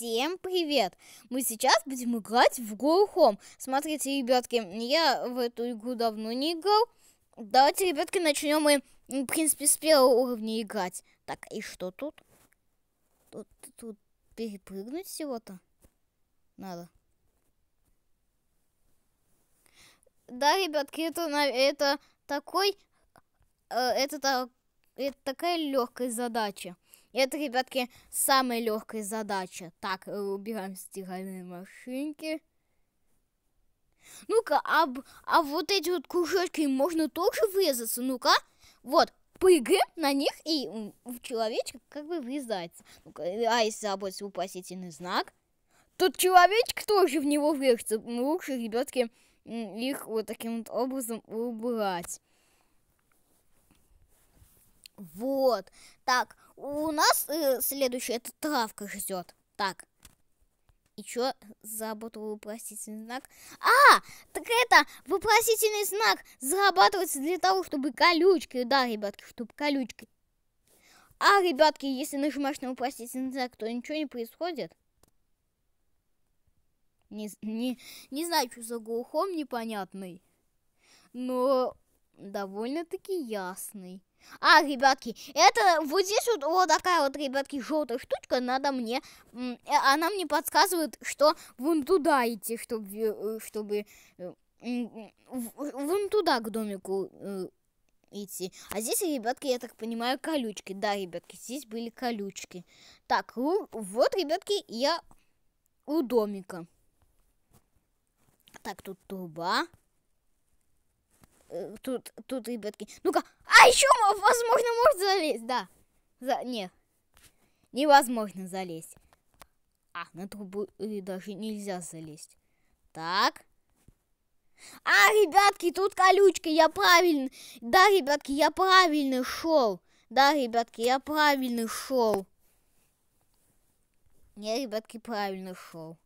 Всем привет! Мы сейчас будем играть в Голхом. Смотрите, ребятки, я в эту игру давно не играл. Давайте, ребятки, начнем мы, в принципе, с первого уровня играть. Так, и что тут? Тут, тут перепрыгнуть всего-то надо. Да, ребятки, это, это такой... Э, это, это такая легкая задача. Это, ребятки, самая легкая задача. Так, э, убираем стиральные машинки. Ну-ка, а, а вот эти вот кружочки можно тоже врезаться? Ну-ка, вот, прыгаем на них, и в человечка как бы врезается. Ну а если заботится упасительный знак, тот человечек тоже в него врежется. Лучше, ребятки, их вот таким вот образом убрать. Вот. Так, у нас э, следующая это травка ждет. Так. И чё заработал вопросительный знак? А, так это вопросительный знак зарабатывается для того, чтобы колючки, да, ребятки, чтобы колючки. А, ребятки, если нажимаешь на вопросительный знак, то ничего не происходит. Не, не, не знаю, что за глухом непонятный, но довольно-таки ясный. А, ребятки, это вот здесь вот, вот такая вот, ребятки, желтая штучка, надо мне, э, она мне подсказывает, что вон туда идти, э, э, чтобы, чтобы, вон туда к домику идти. А здесь, ребятки, я так понимаю, колючки. Да, ребятки, здесь были колючки. Так, вот, ребятки, я у домика. Так, тут труба. Э, тут, тут ребятки. Ну-ка, а еще, возможно, можно залезть, да. За, нет, невозможно залезть. А, на трубу и э, даже нельзя залезть. Так. А, ребятки, тут колючка, я правильно. Да, ребятки, я правильно шел. Да, ребятки, я правильно шел. Я, ребятки, правильно шел.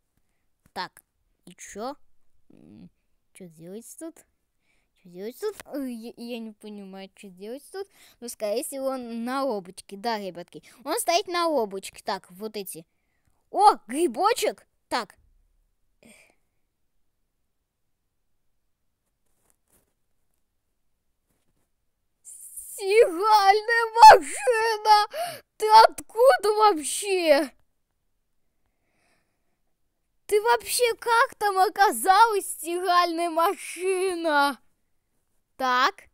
Так, и чё? Чё делать тут? что делать тут. Я, я не понимаю, что делать тут. Но, ну, скорее всего, на обочке. Да, ребятки. Он стоит на обочке. Так, вот эти. О, грибочек! Так. Сигальная машина! Ты откуда вообще? Ты вообще как там оказалась стиральная машина? Так.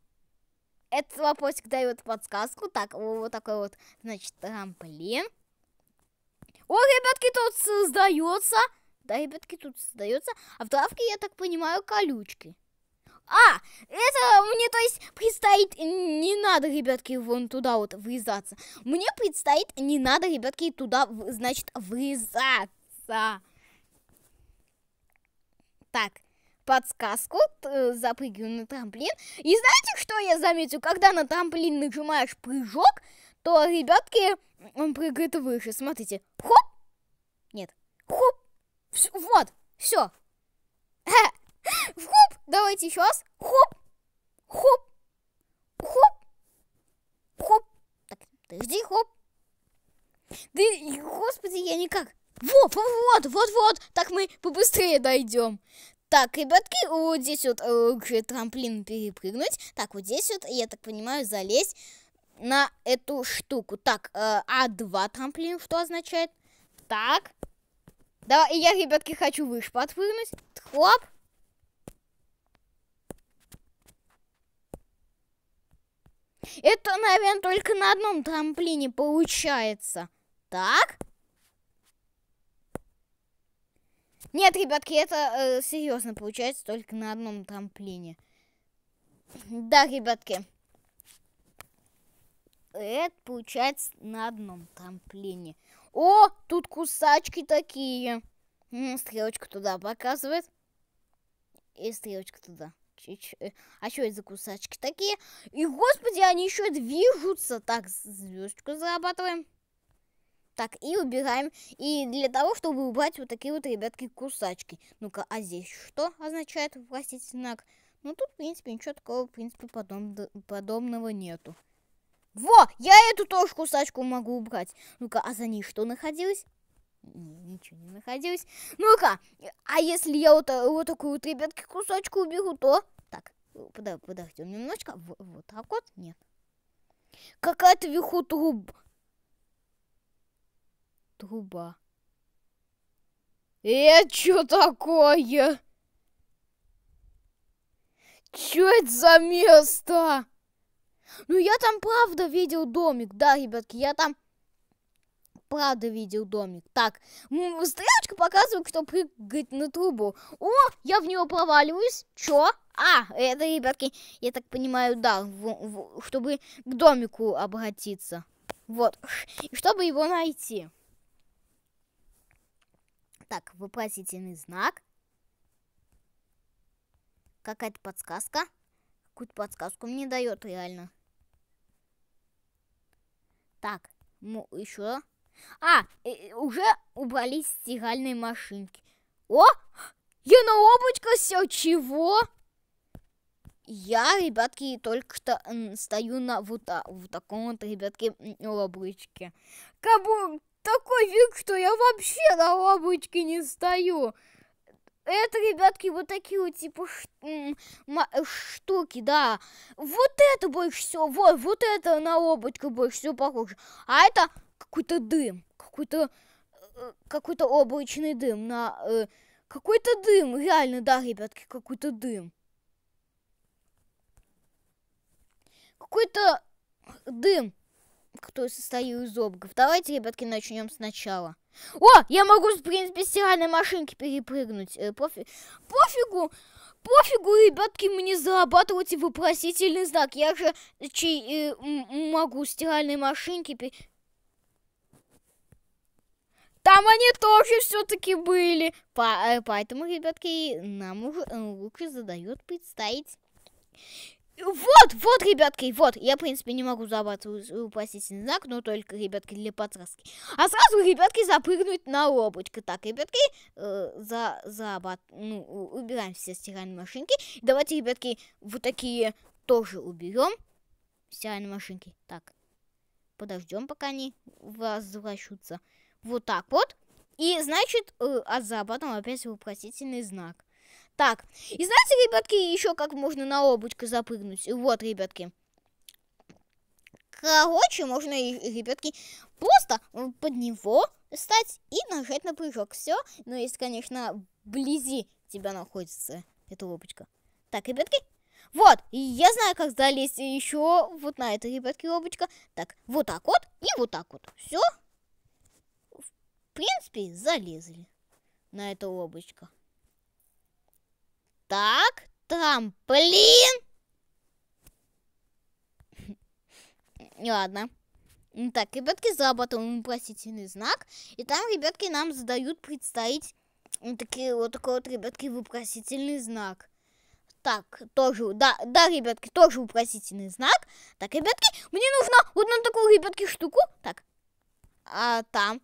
Этот вопросик дает подсказку. Так, вот такой вот, значит, трамплин. О, ребятки, тут создается. Да, ребятки, тут создается. А в травке, я так понимаю, колючки. А, это мне, то есть, предстоит... Не надо, ребятки, вон туда вот врезаться. Мне предстоит... Не надо, ребятки, туда, значит, врезаться. Так подсказку, э, запрыгиваю на трамплин. И знаете, что я заметил? Когда на трамплин нажимаешь прыжок, то ребятки, он прыгает выше. Смотрите, хоп, нет, хоп, Вс вот, все. Хоп, давайте еще раз, хоп, хоп, хоп, хоп. Так, подожди, хоп. Да, господи, я никак. Вот, вот, вот, вот, так мы побыстрее дойдем. Так, ребятки, вот здесь вот э, трамплин перепрыгнуть. Так, вот здесь вот, я так понимаю, залезть на эту штуку. Так, э, А2 трамплин, что означает? Так. Да, и я, ребятки, хочу выше подпрыгнуть. хлоп. Это, наверное, только на одном трамплине получается. Так. Нет, ребятки, это э, серьезно получается только на одном трамплине. Да, ребятки. Это получается на одном трамплине. О, тут кусачки такие. Стрелочка туда показывает. И стрелочка туда. Э, а что это за кусачки такие? И, господи, они еще движутся. Так, звездочку зарабатываем. Так, и убираем. И для того, чтобы убрать вот такие вот, ребятки, кусачки. Ну-ка, а здесь что означает вопросить знак? Ну, тут, в принципе, ничего такого, в принципе, подом подобного нету. Во! Я эту тоже кусачку могу убрать. Ну-ка, а за ней что находилось? ничего не находилось. Ну-ка, а если я вот, вот такую вот, ребятки, кусочку уберу, то... Так, подождем немножечко. Вот, вот так вот, нет. Какая-то вверху труб, труба. Э, чё такое? Чё это за место? Ну, я там правда видел домик. Да, ребятки, я там правда видел домик. Так, стрелочка показывает, кто прыгает на трубу. О, я в него проваливаюсь. Чё? А, это, ребятки, я так понимаю, да, в, в, чтобы к домику обратиться. Вот, чтобы его найти так, вопросительный знак. Какая-то подсказка. Какую-то подсказку мне дает реально. Так, ну еще. А, э, э, уже убрались стиральные машинки. О, я на облачко сел, чего? Я, ребятки, только что стою на вот, а, вот таком вот, ребятки, облачке. Кабу, такой вид, что я вообще на лапочке не стою. Это, ребятки, вот такие вот, типа, э, штуки, да. Вот это больше всего, вот, вот это на облачко больше всего похоже. А это какой-то дым, какой-то э, какой-то облачный дым на... Э, какой-то дым, реально, да, ребятки, какой-то дым. Какой-то дым кто состоял из обгов. Давайте, ребятки, начнем сначала. О, я могу, в принципе, стиральной машинки перепрыгнуть. Э, пофи... Пофигу, пофигу, ребятки, мне зарабатывать вопросительный знак. Я же чей, э, могу стиральной машинки пер. Там они тоже все-таки были. По, э, поэтому, ребятки, нам уже э, лучше задает представить вот, вот, ребятки, вот. Я, в принципе, не могу забрать упасительный знак, но только, ребятки, для подсказки. А сразу, ребятки, запрыгнуть на облачко. Так, ребятки, э, за, за, ну, убираем все стиральные машинки. Давайте, ребятки, вот такие тоже уберем. Стиральные машинки. Так, подождем, пока они возвращаются. Вот так вот. И, значит, э, а за опять вопросительный знак. Так, и знаете, ребятки, еще как можно на обучку запрыгнуть? Вот, ребятки. Короче, можно, ребятки, просто под него встать и нажать на прыжок. Все, но ну, если, конечно, вблизи тебя находится эта лопочка. Так, ребятки, вот, я знаю, как залезть еще вот на это, ребятки, лопочка. Так, вот так вот и вот так вот. Все, в принципе, залезли на это лобочко. Так, там, блин! Ладно. Так, ребятки зарабатываем вопросительный знак. И там ребятки нам задают представить вот, такие, вот такой вот, ребятки, вопросительный знак. Так, тоже, да, да, ребятки, тоже вопросительный знак. Так, ребятки, мне нужно вот на такую, ребятки, штуку. Так, а там,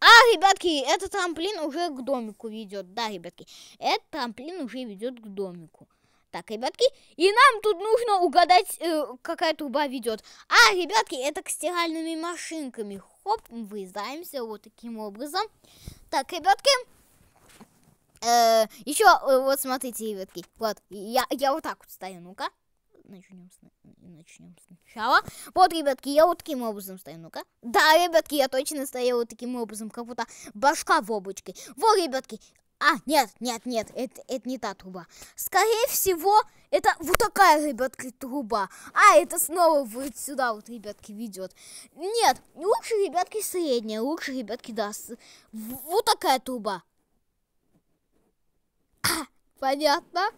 а, ребятки, этот трамплин уже к домику ведет. Да, ребятки, этот трамплин уже ведет к домику. Так, ребятки, и нам тут нужно угадать, э, какая труба ведет. А, ребятки, это к стиральными машинками. Хоп, вырезаемся вот таким образом. Так, ребятки, э, еще, э, вот смотрите, ребятки, вот, я, я вот так вот стою, ну-ка начнем с... начнем сначала. Вот, ребятки, я вот таким образом стою, ну-ка. Да, ребятки, я точно стою вот таким образом, как будто башка в обочке. Вот, ребятки, а, нет, нет, нет, это, это не та труба. Скорее всего, это вот такая, ребятки, труба. А, это снова вот сюда вот, ребятки, ведет. Нет, лучше, ребятки, средняя, лучше, ребятки, да, с... вот такая труба. понятно.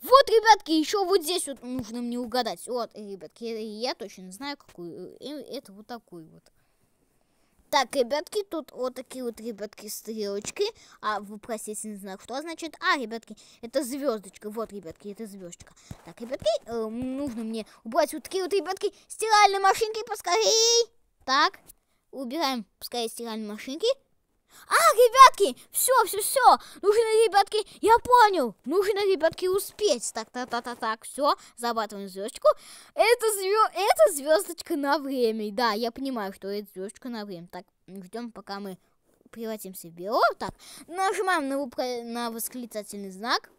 Вот, ребятки, еще вот здесь вот нужно мне угадать. Вот, ребятки, я точно знаю, какую. Э, э, это вот такой вот. Так, ребятки, тут вот такие вот, ребятки, стрелочки. А простите, не знаю, что значит? А, ребятки, это звездочка. Вот, ребятки, это звездочка. Так, ребятки, э, нужно мне убрать вот такие вот, ребятки, стиральные машинки поскорей. Так, убираем, пускай стиральные машинки. А, ребятки, все, все, все, нужно, ребятки, я понял, нужно, ребятки, успеть. Так, так, так, так, так, все, зарабатываем звездочку. Это, звё... это звездочка на время, да, я понимаю, что это звездочка на время. Так, ждем, пока мы превратимся в био, Так, нажимаем на, упро... на восклицательный знак.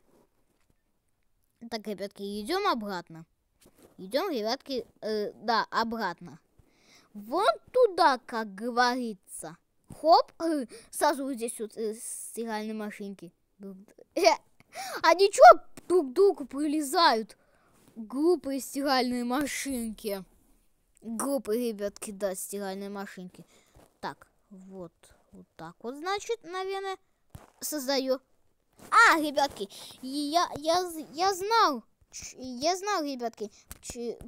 Так, ребятки, идем обратно. Идем, ребятки, э, да, обратно. Вон туда, как говорится. Хоп, сразу вот здесь вот э, стиральной машинки. А ничего друг другу прилезают? Глупые стиральные машинки. Глупые ребятки, да, стиральные машинки. Так, вот, вот так вот, значит, наверное, создаю. А, ребятки, я, я, я знал, я знал, ребятки,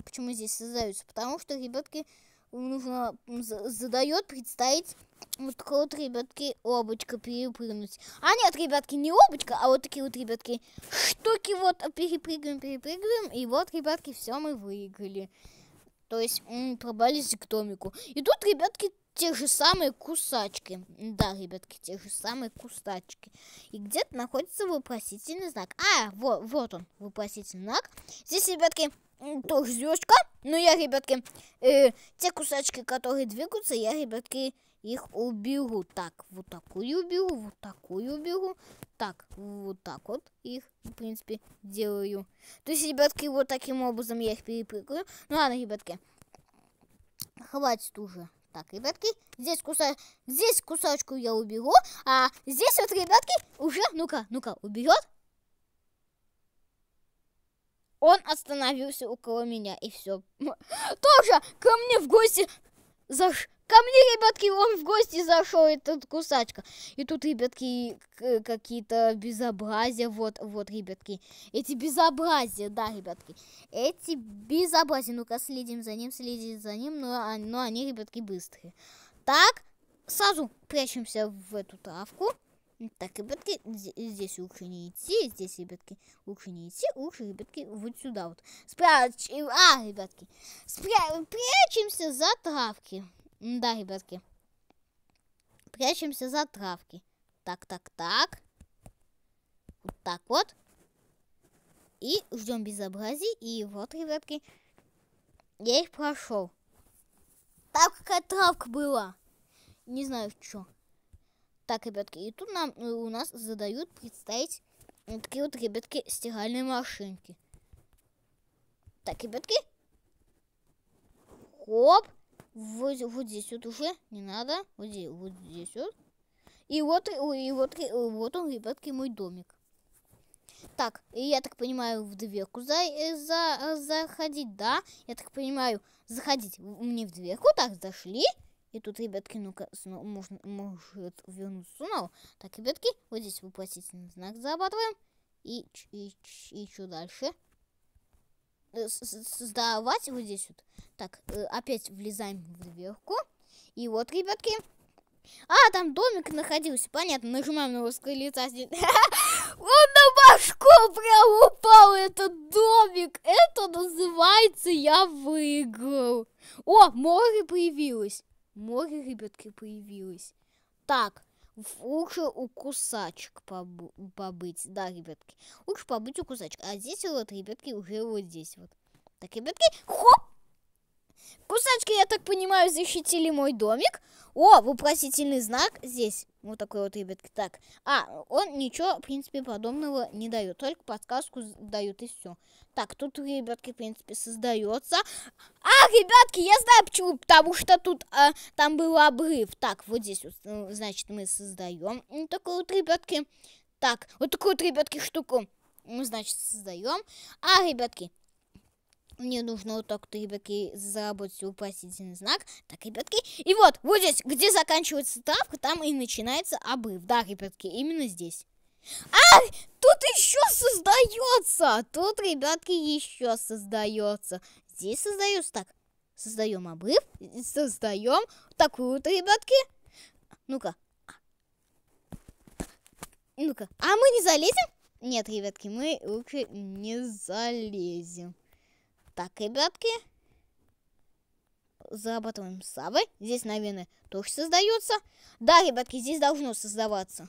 почему здесь создаются. Потому что, ребятки, нужно задает представить вот такое вот, ребятки, облачко перепрыгнуть. А нет, ребятки, не облачко, а вот такие вот, ребятки, штуки вот перепрыгиваем, перепрыгиваем. И вот, ребятки, все мы выиграли. То есть м, пробались к домику. И тут, ребятки, те же самые кусачки. Да, ребятки, те же самые кусачки. И где-то находится вопросительный знак. А, вот, вот он, вопросительный знак. Здесь, ребятки, тоже звездка. Но я, ребятки, э, те кусачки, которые двигаются, я, ребятки, их уберу. Так, вот такую беру, вот такую беру. Так, вот так вот их, в принципе, делаю. То есть, ребятки, вот таким образом я их перепрыгаю. Ну ладно, ребятки, хватит уже. Так, ребятки, здесь, куса... здесь кусочку я уберу, а здесь вот, ребятки, уже, ну-ка, ну-ка, уберет. Он остановился около меня, и все. Тоже ко мне в гости заш ко мне, ребятки, он в гости зашел, этот кусачка. И тут, ребятки, какие-то безобразия, вот, вот, ребятки. Эти безобразия, да, ребятки. Эти безобразия, ну-ка, следим за ним, следим за ним, но, а, но они, ребятки, быстрые. Так, сразу прячемся в эту травку. Так, ребятки, здесь лучше не идти, здесь, ребятки, лучше не идти, лучше, ребятки, вот сюда вот. Спрячь... А, ребятки, спря... прячемся за травки. Да, ребятки. Прячемся за травки. Так, так, так. Вот так вот. И ждем безобразий. И вот, ребятки, я их прошел. Там какая травка была. Не знаю, что. Так, ребятки, и тут нам э, у нас задают представить вот такие вот, ребятки, стиральные машинки. Так, ребятки. Хоп. Вот, вот здесь вот уже не надо. Вот здесь вот. Здесь вот. И вот, и вот, и э, вот он, ребятки, мой домик. Так, и я так понимаю, в дверку за, э, за, э, заходить, да? Я так понимаю, заходить мне в дверку. Так, зашли. И тут, ребятки, ну-ка, можно, может вернуться снова. Так, ребятки, вот здесь вопросительный знак зарабатываем. И, и, и, и что дальше? Э, сдавать вот здесь вот. Так, э, опять влезаем в дверку. И вот, ребятки. А, там домик находился. Понятно, нажимаем на его скалица Он на башку прям упал, этот домик. Это называется я выиграл. О, море появилось. Море, ребятки, появилось. Так, в уши у кусачек побы побыть. Да, ребятки, лучше побыть у кусачек. А здесь вот, ребятки, уже вот здесь вот. Так, ребятки, хоп! Кусачки, я так понимаю, защитили мой домик. О, вопросительный знак здесь. Вот такой вот, ребятки. Так, а, он ничего, в принципе, подобного не дает. Только подсказку дают и все. Так, тут, ребятки, в принципе, создается. А, ребятки, я знаю почему. Потому что тут, а, там был обрыв. Так, вот здесь, вот, э, значит, мы создаем. Вот такой вот, ребятки. Так, вот такую вот, ребятки, штуку мы, значит, создаем. А, ребятки, мне нужно вот так-то, ребятки, заработать один знак. Так, ребятки, и вот, вот здесь, где заканчивается травка, там и начинается обыв. Да, ребятки, именно здесь. А, тут еще создается, тут, ребятки, еще создается. Здесь создается, так, создаем обыв, создаем такую вот, ребятки. Ну-ка, ну-ка, а мы не залезем? Нет, ребятки, мы лучше не залезем. Так, ребятки. Зарабатываем сабы. Здесь, наверное, тоже создается. Да, ребятки, здесь должно создаваться.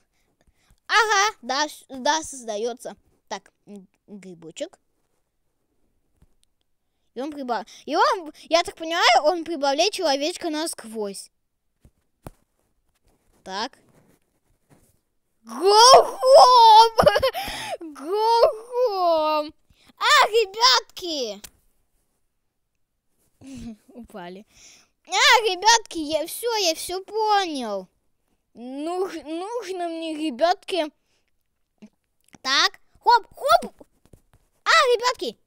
Ага, да, да, создается. Так, грибочек. И он прибав... И он, я так понимаю, он прибавляет человечка насквозь. Так. гохом, гохом, А, ребятки! Упали. А, ребятки, я все, я все понял. Нуж, нужно мне, ребятки. Так, хоп, хоп. А, ребятки.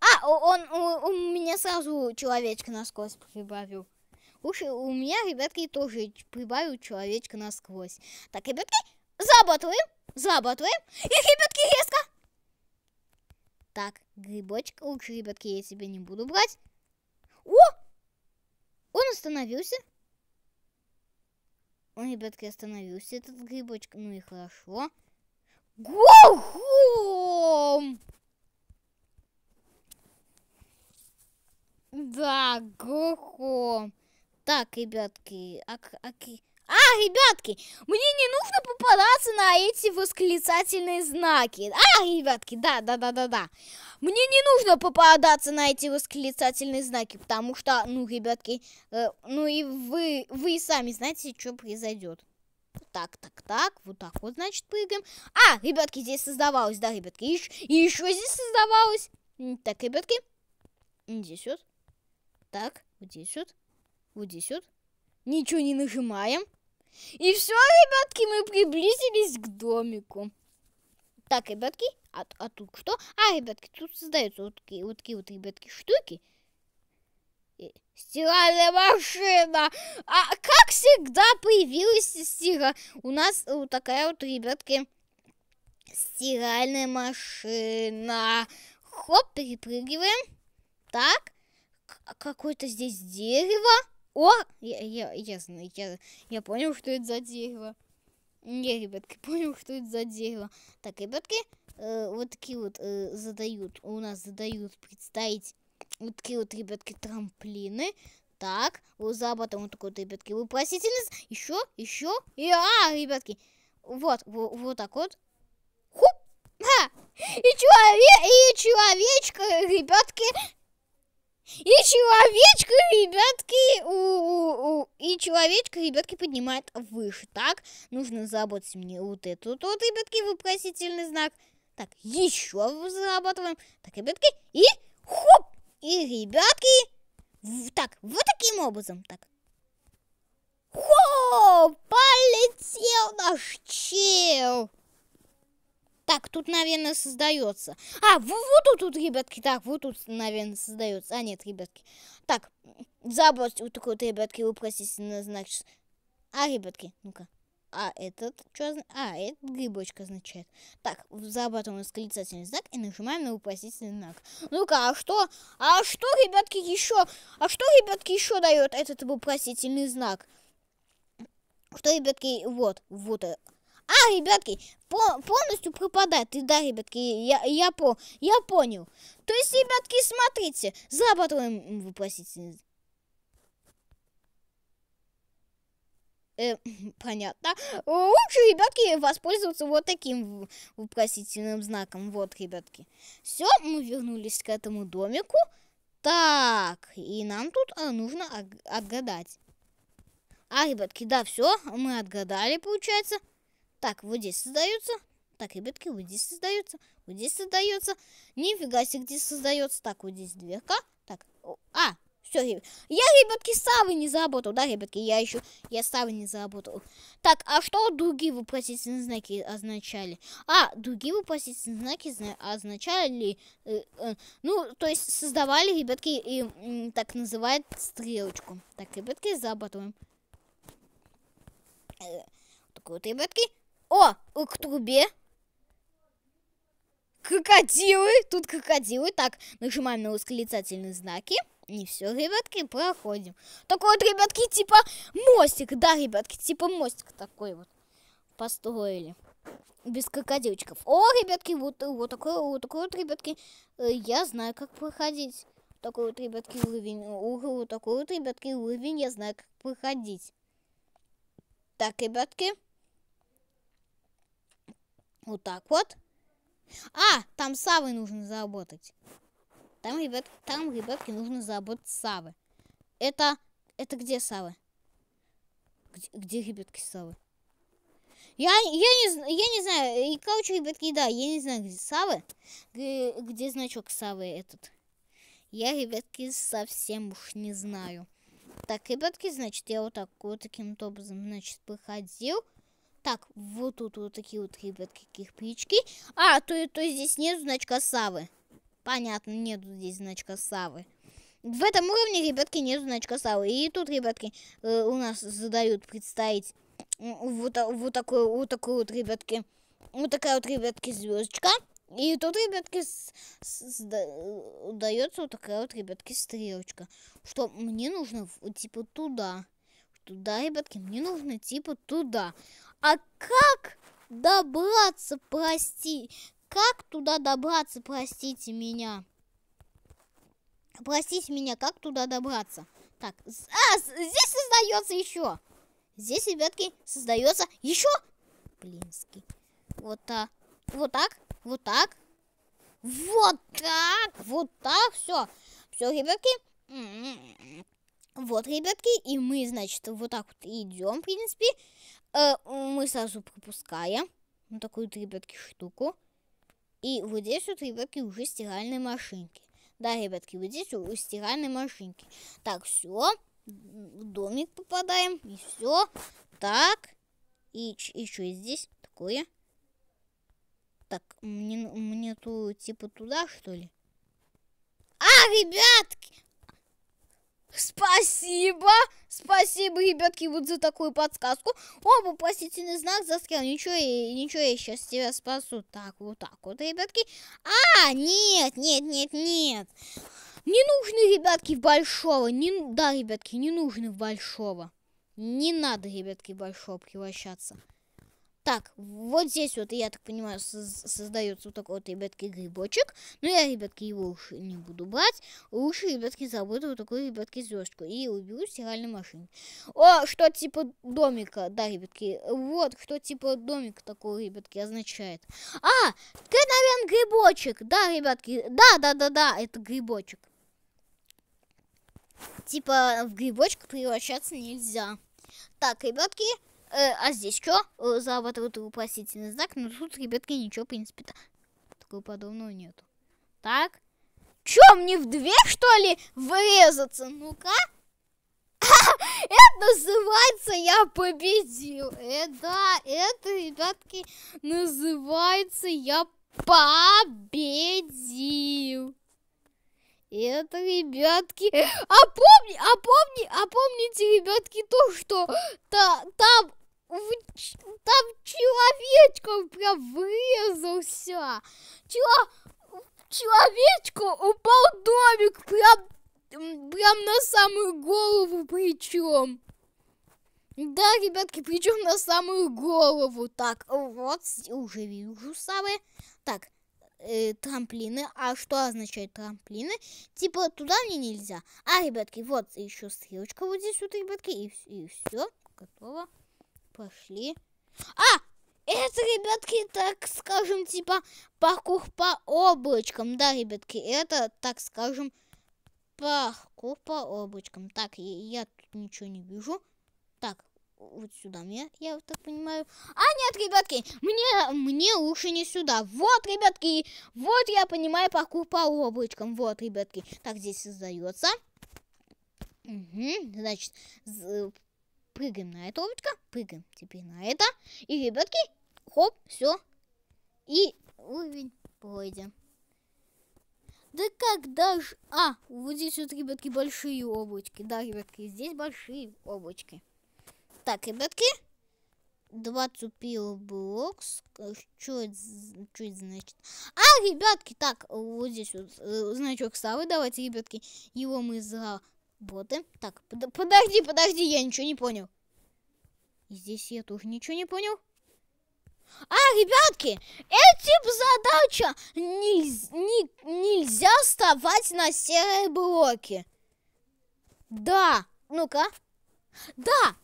А, он, у, меня сразу человечка насквозь прибавил. Уж у меня, ребятки, тоже прибавил человечка насквозь. Так, ребятки, забатываем, забатываем. И, ребятки, резко. Так, грибочек лучше, ребятки, я себе не буду брать. О! Он остановился. Он, ребятки, остановился, этот грибочек. Ну и хорошо. Гохом. Да, гохом. Так, ребятки, а, а, а, ребятки, мне не нужно попадаться на эти восклицательные знаки. А, ребятки, да, да, да, да, да. Мне не нужно попадаться на эти восклицательные знаки, потому что, ну, ребятки, э, ну и вы, вы сами знаете, что произойдет. Так, так, так, вот так вот, значит, прыгаем. А, ребятки, здесь создавалось, да, ребятки, и, и еще здесь создавалось. Так, ребятки, здесь вот, так, вот здесь вот, вот здесь вот. Ничего не нажимаем. И все, ребятки, мы приблизились к домику. Так, ребятки, а, а тут что? А, ребятки, тут создаются вот такие вот, такие вот ребятки, штуки. И стиральная машина. А как всегда появилась стира? У нас вот такая вот, ребятки, стиральная машина. Хоп, перепрыгиваем. Так, какое-то здесь дерево. О! Я, я, я, я, я понял, что это за дерево. Не, ребятки, понял, что это за дерево. Так, ребятки, э, вот такие вот э, задают, у нас задают представить вот такие вот, ребятки, трамплины. Так, вот за потом вот такой вот, ребятки, вопросительность. Еще, еще. И, а, ребятки, вот, вот, вот так вот. Хуп! Ха! И, человек, и человечка, ребятки, и человечка, ребятки, у, у, у, и человечка, ребятки, поднимает выше. Так, нужно заработать мне вот эту вот, ребятки, вопросительный знак. Так, еще зарабатываем. Так, ребятки, и хоп! И, ребятки, в, так, вот таким образом, так. Хоп! Полетел наш чел! Так, тут, наверное, создается. А, вот, вот тут, ребятки, так, вот тут, наверное, создается. А, нет, ребятки. Так, забрать вот такой вот, ребятки, вопросительный знак. А, ребятки, ну-ка. А этот, что А, это грибочка означает. Так, зарабатываем восклицательный знак и нажимаем на вопросительный знак. Ну-ка, а что? А что, ребятки, еще? А что, ребятки, еще дает этот вопросительный знак? Что, ребятки, вот, вот, э, а, ребятки, по полностью пропадает. И да, ребятки, я, я, по я понял. То есть, ребятки, смотрите, зарабатываем вопросительный. Э, понятно. Э, лучше, ребятки, воспользоваться вот таким вопросительным знаком. Вот, ребятки. Все, мы вернулись к этому домику. Так, и нам тут э, нужно отгадать. А, ребятки, да, все, мы отгадали, получается. Так, вот здесь создается. Так, ребятки, вот здесь создается. Вот здесь создается. Нифига себе, где создается. Так, вот здесь дверка. Так, а, все, Я, ребятки, ставы не заработал, да, ребятки? Я еще, я ставы не заработал. Так, а что другие вопросительные знаки означали? А, другие вопросительные знаки означали, э, э, ну, то есть создавали, ребятки, и э, так называют стрелочку. Так, ребятки, зарабатываем. Э, так вот, ребятки, о, э, к трубе. Крокодилы. Тут крокодилы. Так, нажимаем на восклицательные знаки. и все, ребятки, проходим. Такой вот, ребятки, типа мостик. Да, ребятки, типа мостик такой вот построили. Без крокодильчиков. О, ребятки, вот, вот такой вот, такой вот, ребятки. Э, я знаю, как проходить. Такой вот, ребятки, уровень. Вот такой вот, ребятки, уровень. Я знаю, как проходить. Так, ребятки. Вот так вот. А, там савы нужно заработать. Там, ребят, там, ребятки, нужно заработать савы. Это, это где савы? Где, где ребятки, савы? Я, я, не, я не знаю. И, короче, ребятки, да, я не знаю, где савы. Где, где значок савы этот? Я, ребятки, совсем уж не знаю. Так, ребятки, значит, я вот так вот таким образом, значит, выходил. Так, вот тут вот такие вот, ребятки, кирпички. А, то, то здесь нет значка Савы. Понятно, нету здесь значка Савы. В этом уровне, ребятки, нет значка Савы. И тут, ребятки, э, у нас задают представить вот, а, вот, такой, вот такой вот, ребятки, вот такая вот, ребятки, звездочка. И тут, ребятки, дается вот такая вот, ребятки, стрелочка. Что мне нужно, типа, туда. Туда, ребятки, мне нужно, типа, туда. А как добраться, прости? Как туда добраться, простите меня? Простите меня, как туда добраться? Так, а, здесь создается еще. Здесь, ребятки, создается еще. Блинский. Вот так. Вот так. Вот так. Вот так. Вот так. Все. Все, ребятки. Вот, ребятки, и мы, значит, вот так вот идем, в принципе. Э, мы сразу пропускаем вот такую вот, ребятки, штуку. И вот здесь вот, ребятки, уже стиральные машинки. Да, ребятки, вот здесь уже стиральные машинки. Так, все. В домик попадаем. И все. Так. И, и что здесь такое? Так, мне, мне тут типа туда, что ли? А, ребятки! Спасибо, спасибо, ребятки, вот за такую подсказку. О, вопросительный знак застрял. Ничего, э, ничего, я сейчас тебя спасу. Так, вот так вот, ребятки. А, нет, нет, нет, нет. Не нужно, ребятки, большого. Не, да, ребятки, не нужно большого. Не надо, ребятки, большого превращаться. Так, вот здесь вот, я так понимаю, создается вот такой вот, ребятки, грибочек. Но ну, я, ребятки, его уж не буду брать. Лучше, ребятки, забуду вот такую, ребятки, звездку. И убью стиральной машины. О, что типа домика, да, ребятки. Вот, что типа домик такой, ребятки, означает. А, ты, наверное, грибочек. Да, ребятки, да, да, да, да, это грибочек. Типа в грибочек превращаться нельзя. Так, ребятки, Э, а здесь что? Э, Завод вот вопросительный знак, но тут, ребятки, ничего, в принципе, -то. такого подобного нету. Так. Чё, мне в дверь, что ли, врезаться? Ну-ка. Это называется «Я победил». Э, да, это, ребятки, называется «Я победил». Это, ребятки, а помни, а помни, а помните, ребятки, то, что та, там там человечком прям врезался. Чело... Человечку упал домик прям, прям на самую голову причем. Да, ребятки, причем на самую голову. Так, вот, уже вижу самые Так, э, трамплины. А что означает трамплины? Типа, туда мне нельзя. А, ребятки, вот еще стрелочка вот здесь вот, ребятки, и, и все, готово. Пошли. А! Это, ребятки, так скажем, типа паркур по облачкам. Да, ребятки, это, так скажем, паркур по облачкам. Так, я, я тут ничего не вижу. Так, вот сюда мне, я так понимаю. А нет, ребятки, мне, мне лучше не сюда. Вот, ребятки, вот я понимаю паркур по облачкам. Вот, ребятки, так здесь создается. Угу, значит, Прыгаем на это облачко, прыгаем теперь на это. И, ребятки, хоп, все. И уровень пройден. Да как даже? А, вот здесь вот, ребятки, большие облачки. Да, ребятки, здесь большие облачки. Так, ребятки, 20 пилблокс. Что это, что это значит? А, ребятки, так, вот здесь вот э, значок Савы. Давайте, ребятки, его мы за Боты. Так, под подожди, подожди, я ничего не понял. Здесь я тоже ничего не понял. А, ребятки, это типа задача. Нельз, не, нельзя вставать на серые блоки. Да, ну-ка. Да,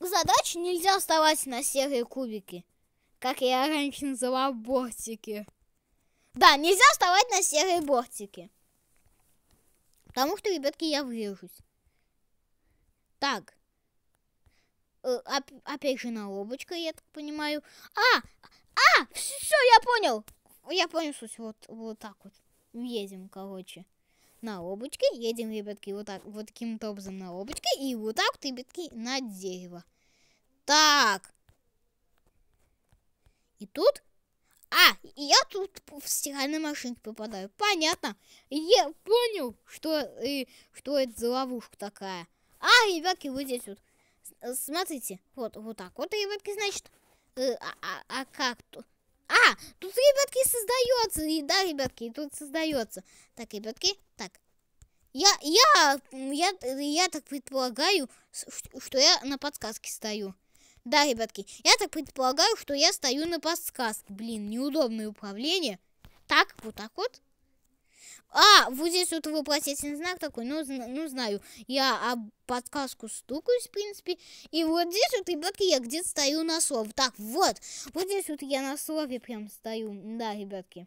задача нельзя вставать на серые кубики. Как я раньше называл бортики. Да, нельзя вставать на серые бортики. Потому что, ребятки, я врежусь. Так. Э, оп опять же на налобочка, я так понимаю. А! А! Все, я понял! Я понял, что вот, вот так вот. Едем, короче. На обочке. Едем, ребятки, вот так вот таким -то образом на обочке. И вот так вот, ребятки, на дерево. Так. И тут а, я тут в стиральной машинке попадаю. Понятно. Я понял, что, и, э, что это за ловушка такая. А, ребятки, вот здесь вот. Смотрите, вот, вот так вот, ребятки, значит. Э, а, а, а как тут? А, тут, ребятки, создается. И да, ребятки, и тут создается. Так, ребятки, так. Я, я, я, я так предполагаю, что я на подсказке стою. Да, ребятки, я так предполагаю, что я стою на подсказке. Блин, неудобное управление. Так, вот так вот. А, вот здесь вот вопросительный знак такой, ну, ну знаю. Я об подсказку стукаюсь, в принципе. И вот здесь вот, ребятки, я где-то стою на слове. Так, вот. Вот здесь вот я на слове прям стою. Да, ребятки.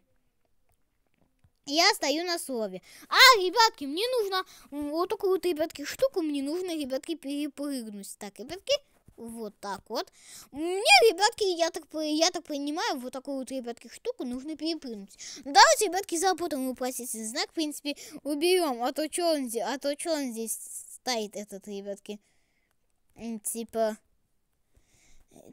Я стою на слове. А, ребятки, мне нужно... Вот такую вот, ребятки, штуку мне нужно, ребятки, перепрыгнуть. Так, ребятки... Вот так вот. Мне, ребятки, я так, я так понимаю, вот такую вот, ребятки, штуку нужно перепрыгнуть. Давайте, ребятки, заработаем вопросительный знак, в принципе, уберем. А то что он, а то, что он здесь стоит, этот, ребятки. Типа...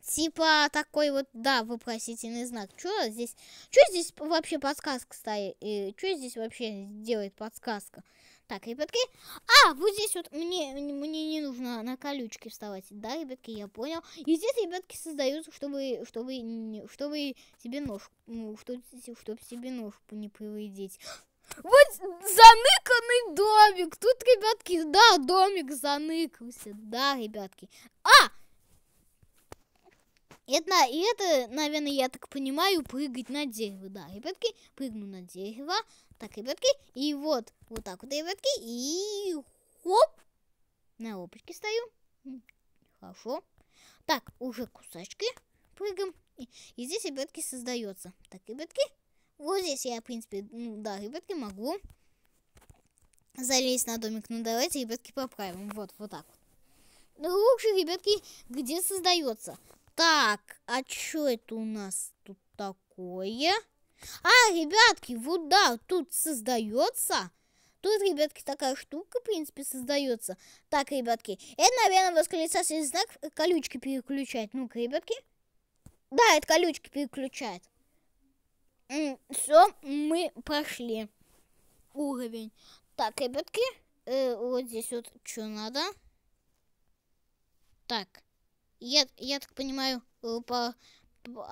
Типа такой вот, да, вопросительный знак. Что здесь? Что здесь вообще подсказка стоит? Что здесь вообще делает подсказка? Так, ребятки. А, вот здесь вот мне, мне не нужно на колючки вставать. Да, ребятки, я понял. И здесь, ребятки, создаются, чтобы, чтобы, чтобы себе нож, чтобы, ну, чтобы себе нож не повредить. Вот заныканный домик. Тут, ребятки, да, домик заныкался. Да, ребятки. А, это, и это, наверное, я так понимаю, прыгать на дерево. Да, ребятки, прыгну на дерево. Так, ребятки, и вот, вот так вот, ребятки, и хоп, на лопочке стою. Хорошо. Так, уже кусочки прыгаем. И, и здесь, ребятки, создается. Так, ребятки, вот здесь я, в принципе, ну да, ребятки, могу залезть на домик. Ну, давайте, ребятки, поправим. Вот, вот так вот. Лучше, ну, ребятки, где создается. Так, а что это у нас тут такое? А, ребятки, вот да, тут создается. Тут, ребятки, такая штука, в принципе, создается. Так, ребятки, это, наверное, восклицательный знак э, колючки переключает. Ну-ка, ребятки. Да, это колючки переключает. Все, мы прошли уровень. Так, ребятки, э, вот здесь вот что надо. Так. Я, я так понимаю, э, по,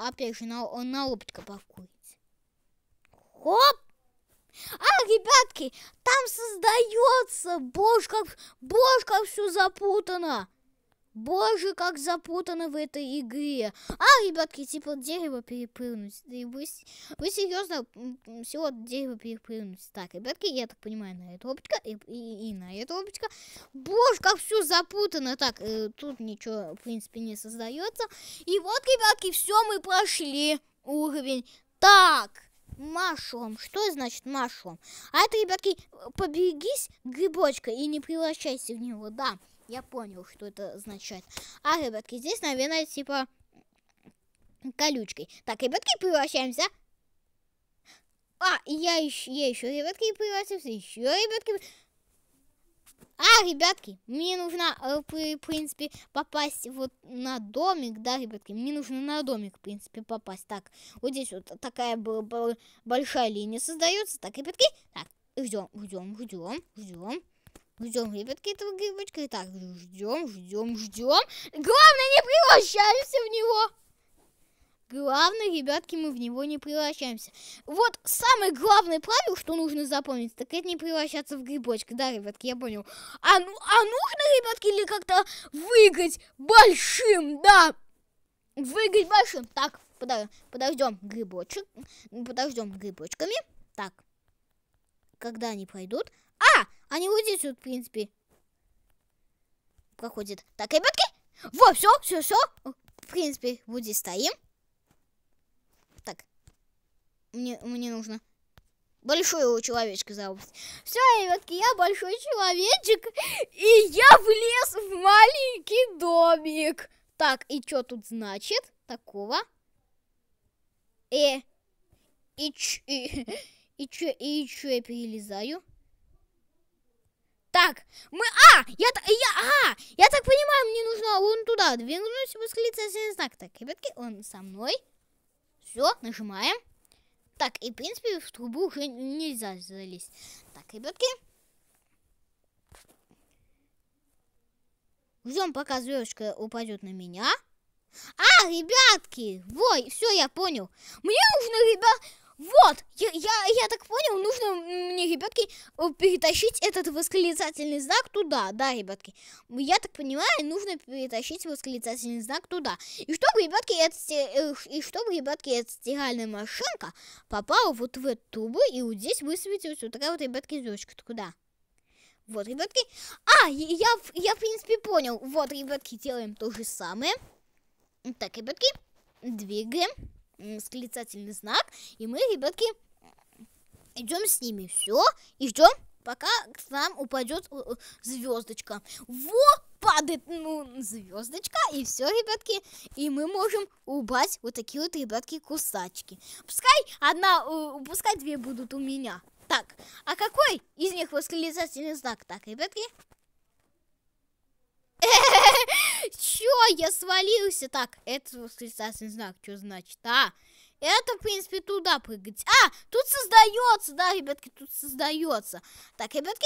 опять же, на, он на опытка пакуется. Хоп! А, ребятки, там создается, боже, как, боже, как все запутано. Боже, как запутано в этой игре. А, ребятки, типа дерево перепрыгнуть. Да и вы, вы серьезно всего дерево перепрыгнуть. Так, ребятки, я так понимаю, на эту опытка и, и, и на эту опытка. Боже, как все запутано. Так, э, тут ничего, в принципе, не создается. И вот, ребятки, все, мы прошли уровень. Так, Машом. Что значит Машом? А это, ребятки, поберегись грибочка и не превращайся в него, да. Я понял, что это означает. А, ребятки, здесь, наверное, типа колючкой. Так, ребятки, превращаемся. А, я еще, я еще, ребятки, превращаемся. Еще, ребятки. А, ребятки, мне нужно, э, в принципе, попасть вот на домик, да, ребятки, мне нужно на домик, в принципе, попасть. Так, вот здесь вот такая большая линия создается. Так, ребятки, так, ждем, ждем, ждем, ждем. Ждем, ребятки, этого грибочка. Итак, ждем, ждем, ждем. Главное, не превращаемся в него. Главное, ребятки, мы в него не превращаемся. Вот самое главное правило, что нужно запомнить, так это не превращаться в грибочка. Да, ребятки, я понял. А, а нужно, ребятки, или как-то выиграть большим, да. Выиграть большим. Так, подождем грибочек. Подождем грибочками. Так, когда они пройдут, а Они уйдут, в принципе. Проходит. Так, ребятки. во все, все, все. В принципе, Вуди стоим. Так. Мне, мне нужно большого человечка зовут. Все, ребятки, я большой человечек, и я влез в маленький домик. Так, и что тут значит такого? Э, и ч, и, и ч, и ч, я перелезаю? Так, мы... А! Я... я а! Я так понимаю, мне нужно вон туда двинуть восклицательный знак. Так, ребятки, он со мной. Все, нажимаем. Так, и, в принципе, в трубу уже нельзя залезть. Так, ребятки. Ждем, пока звездочка упадет на меня. А, ребятки! Вой, все, я понял. Мне нужно, ребят... Вот, я, я, я так понял, нужно мне, ребятки, э, перетащить этот восклицательный знак туда. Да, ребятки, я так понимаю, нужно перетащить восклицательный знак туда. И чтобы, ребятки, это, э, и чтобы, ребятки, эта стиральная машинка попала вот в эту трубу, и вот здесь высветилась вот такая вот, ребятки, звездочка. Куда? Вот, ребятки. А, я, я, в принципе, понял. Вот, ребятки, делаем то же самое. Так, ребятки, двигаем восклицательный знак, и мы, ребятки, идем с ними. Все, и ждем, пока к нам упадет э, э, звездочка. Во! падает ну, звездочка, и все, ребятки. И мы можем убрать вот такие вот, ребятки, кусачки. Пускай одна, э, пускай две будут у меня. Так, а какой из них восклицательный знак? Так, ребятки. Чё, я свалился? Так, это восклицательный знак, что значит, а? Это, в принципе, туда прыгать. А, тут создается, да, ребятки, тут создается. Так, ребятки.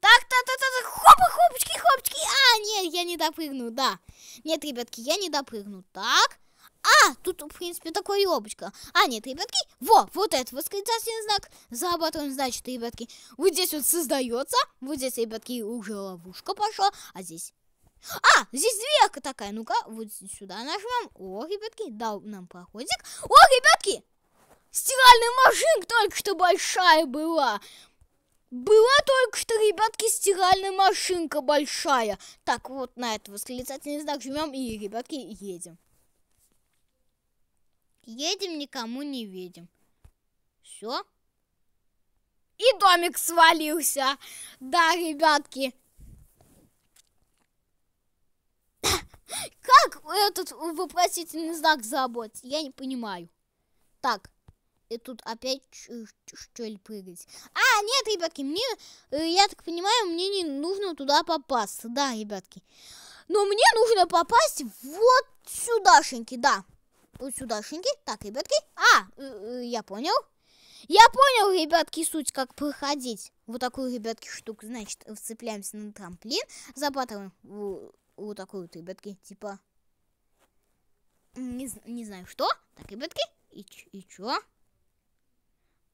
Так, так, так, так, так. хопа, хопочки, хопочки. А, нет, я не допрыгну, да. Нет, ребятки, я не допрыгну. Так. А, тут, в принципе, такое яблочко. А, нет, ребятки, во, вот этот восклицательный знак. Зарабатываем, значит, ребятки, вот здесь вот создается. Вот здесь, ребятки, уже ловушка пошла. А здесь а, здесь дверка такая. Ну-ка, вот сюда нажмем. О, ребятки, дал нам проходик. О, ребятки, стиральная машинка только что большая была. Была только что, ребятки, стиральная машинка большая. Так, вот на этот восклицательный знак жмем и, ребятки, едем. Едем, никому не видим. Все. И домик свалился. Да, ребятки, Как этот вопросительный знак заработать? Я не понимаю. Так, и тут опять что ли прыгать? А, нет, ребятки, мне, э, я так понимаю, мне не нужно туда попасть. Да, ребятки. Но мне нужно попасть вот сюдашеньки, да. Вот сюдашеньки. Так, ребятки. А, э, э, я понял. Я понял, ребятки, суть, как проходить. Вот такую, ребятки, штуку. Значит, вцепляемся на трамплин, забатываем у такой вот ребятки, типа, не, не знаю что, так, ребятки, и, и чё?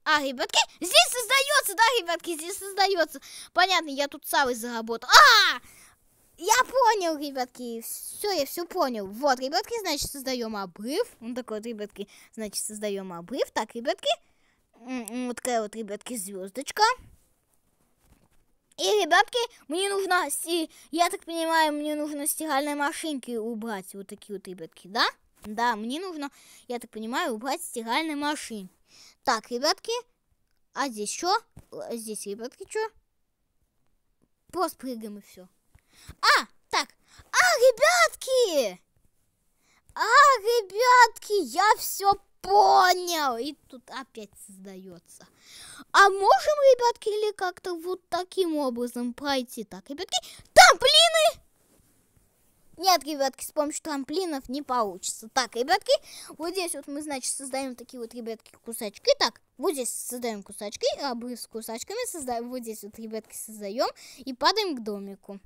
А, ребятки, здесь создается, да, ребятки, здесь создается. Понятно, я тут самый заработал. А! Я понял, ребятки, все, я все понял. Вот, ребятки, значит, создаем обрыв. Он такой вот, ребятки, значит, создаем обрыв. Так, ребятки, вот такая вот, ребятки, звездочка. И, ребятки, мне нужно, я так понимаю, мне нужно стиральные машинки убрать. Вот такие вот, ребятки, да? Да, мне нужно, я так понимаю, убрать стиральные машины. Так, ребятки, а здесь что? А здесь, ребятки, что? Просто прыгаем и все. А, так, а, ребятки! А, ребятки, я все понял. И тут опять создается. А можем, ребятки, или как-то вот таким образом пройти? Так, ребятки, тамплины! Нет, ребятки, с помощью трамплинов не получится. Так, ребятки, вот здесь вот мы, значит, создаем такие вот, ребятки, кусачки. Так, вот здесь создаем кусачки, обрыв а с кусачками создаем. Вот здесь вот, ребятки, создаем и падаем к домику.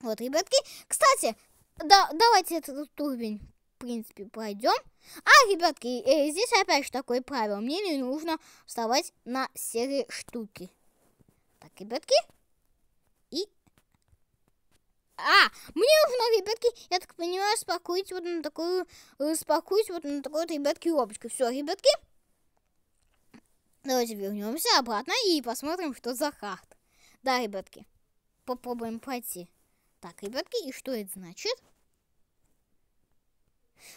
Вот, ребятки. Кстати, да, давайте этот уровень в принципе, пройдем. А, ребятки, э, здесь опять же такое правило. Мне не нужно вставать на серые штуки. Так, ребятки. И... А, мне нужно, ребятки, я так понимаю, спакуить вот на такую... Спакуить вот на такой, вот, ребятки, коробочку. Все, ребятки. Давайте вернемся обратно и посмотрим, что за карта. Да, ребятки, попробуем пройти. Так, ребятки, и что это значит?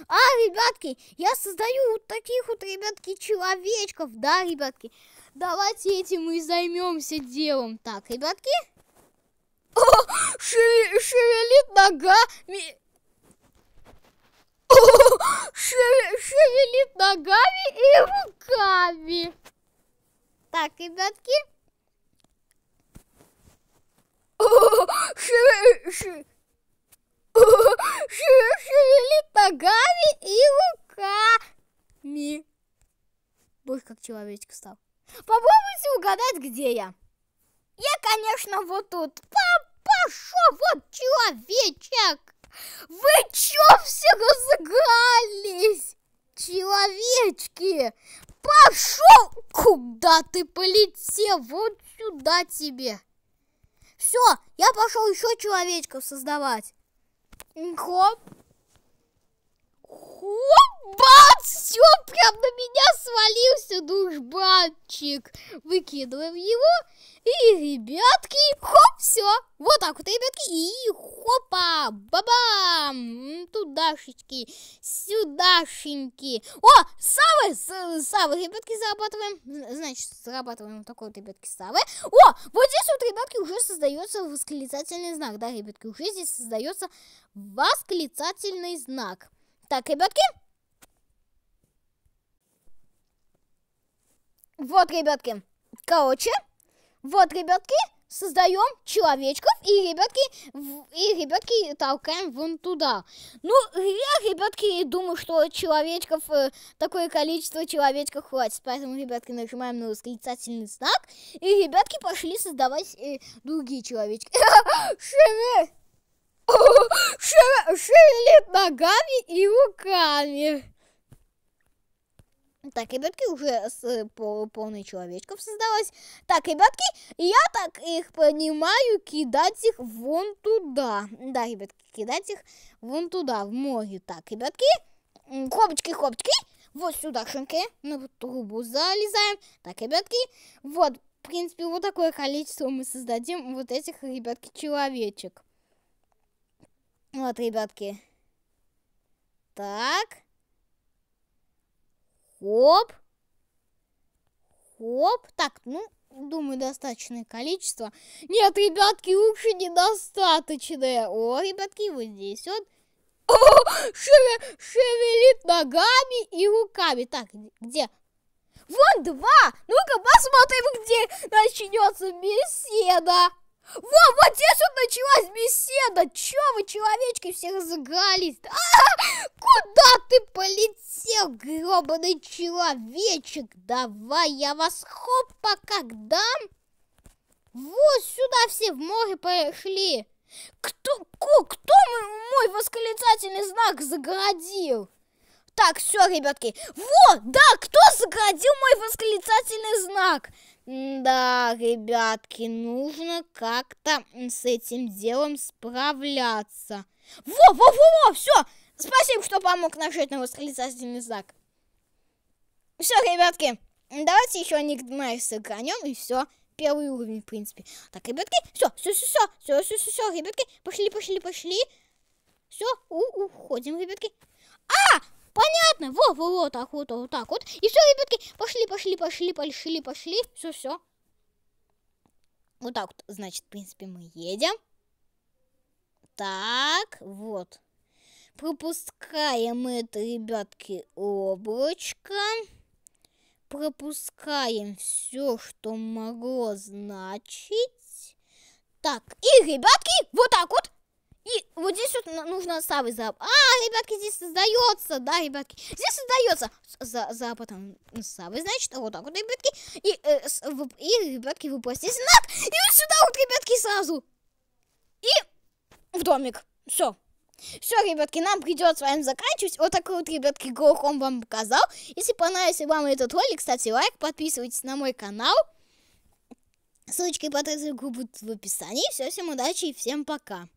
А, ребятки, я создаю вот таких вот, ребятки, человечков, да, ребятки? Давайте этим и займемся делом. Так, ребятки. О, шеве шевелит ногами. О, шеве шевелит ногами и руками. Так, ребятки. О, шеве шеве Жили ногами и руками. Боже, как человечек стал. Попробуйте угадать, где я. Я, конечно, вот тут. Пошел, вот человечек. Вы чё все разыгрались? Человечки, пошел! Куда ты полетел? Вот сюда тебе. Все, я пошел еще человечков создавать. Une croix появился дружбанчик. Выкидываем его, и ребятки, хоп, все. Вот так вот, ребятки, и хопа, бабам, тудашечки, сюдашеньки. О, савы, савы, ребятки, зарабатываем, значит, зарабатываем вот такой вот, ребятки, савы. О, вот здесь вот, ребятки, уже создается восклицательный знак, да, ребятки, уже здесь создается восклицательный знак. Так, ребятки, Вот, ребятки. Короче, вот, ребятки, создаем человечков и ребятки, и ребятки толкаем вон туда. Ну, я, ребятки, думаю, что человечков, э, такое количество человечков хватит. Поэтому, ребятки, нажимаем на восклицательный знак. И, ребятки, пошли создавать э, другие человечки. Шевелит ногами и руками. Так, ребятки, уже с э, полный человечков создалось. Так, ребятки, я так их понимаю, кидать их вон туда. Да, ребятки, кидать их вон туда, в море. Так, ребятки, хлопочки, хлопочки, вот сюда, шинки, на трубу залезаем. Так, ребятки, вот, в принципе, вот такое количество мы создадим вот этих, ребятки, человечек. Вот, ребятки. Так. Хоп. Хоп. Так, ну, думаю, достаточное количество. Нет, ребятки, лучше недостаточное. О, ребятки, вот здесь вот. О, шеве, шевелит ногами и руками. Так, где? Вон два! Ну-ка посмотрим, где начнется беседа. Во, вот здесь вот началась беседа. Чё вы, человечки, все разыгрались? А, -а, а, куда ты полетел, гребаный человечек? Давай я вас хоп пока дам. Вот сюда все в море пошли. Кто, кто, кто мой, мой восклицательный знак загородил? Так, все, ребятки. Вот, да, кто загородил мой восклицательный знак? Да, ребятки, нужно как-то с этим делом справляться. Во-во-во-во, все! Спасибо, что помог нажать на восклицательный знак. Все, ребятки, давайте еще Ник Нигдмайр сыгранем и все. Первый уровень, в принципе. Так, ребятки, все, все, все, все, все, все, все, все, ребятки, пошли, пошли, пошли. Все, уходим, ребятки. А! Понятно, во, во, вот так вот, вот так вот. И все, ребятки, пошли, пошли, пошли, пошли, пошли. Все, все. Вот так вот, значит, в принципе, мы едем. Так, вот. Пропускаем это, ребятки, облачко. Пропускаем все, что могло значить. Так, и, ребятки, вот так вот и вот здесь вот нужно савы зап. А, ребятки, здесь создается, да, ребятки. Здесь создается за западом савы, значит, вот так вот, ребятки. И, э, с, в, и ребятки, выпустите знак. И вот сюда вот, ребятки, сразу. И в домик. Все. Все, ребятки, нам придется с вами заканчивать. Вот такой вот, ребятки, голком вам показал. Если понравился вам этот ролик, ставьте лайк, подписывайтесь на мой канал. Ссылочки под тестовой будут в описании. Все, всем удачи и всем пока.